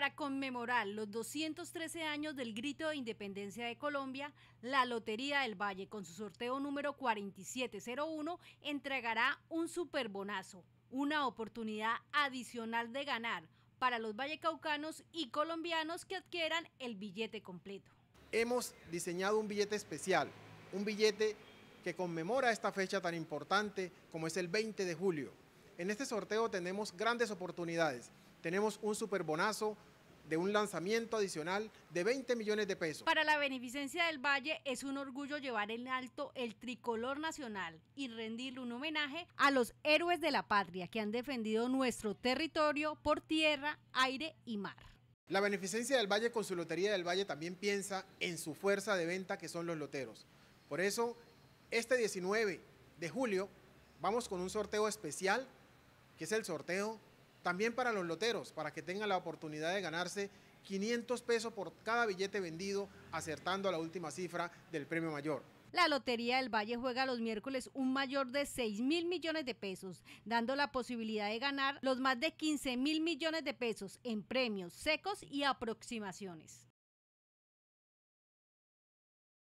Para conmemorar los 213 años del grito de independencia de Colombia, la Lotería del Valle, con su sorteo número 4701, entregará un superbonazo, una oportunidad adicional de ganar para los vallecaucanos y colombianos que adquieran el billete completo. Hemos diseñado un billete especial, un billete que conmemora esta fecha tan importante como es el 20 de julio. En este sorteo tenemos grandes oportunidades tenemos un superbonazo de un lanzamiento adicional de 20 millones de pesos. Para la beneficencia del Valle es un orgullo llevar en alto el tricolor nacional y rendirle un homenaje a los héroes de la patria que han defendido nuestro territorio por tierra, aire y mar. La beneficencia del Valle con su Lotería del Valle también piensa en su fuerza de venta que son los loteros. Por eso, este 19 de julio vamos con un sorteo especial, que es el sorteo también para los loteros, para que tengan la oportunidad de ganarse 500 pesos por cada billete vendido, acertando a la última cifra del premio mayor. La Lotería del Valle juega los miércoles un mayor de 6 mil millones de pesos, dando la posibilidad de ganar los más de 15 mil millones de pesos en premios secos y aproximaciones.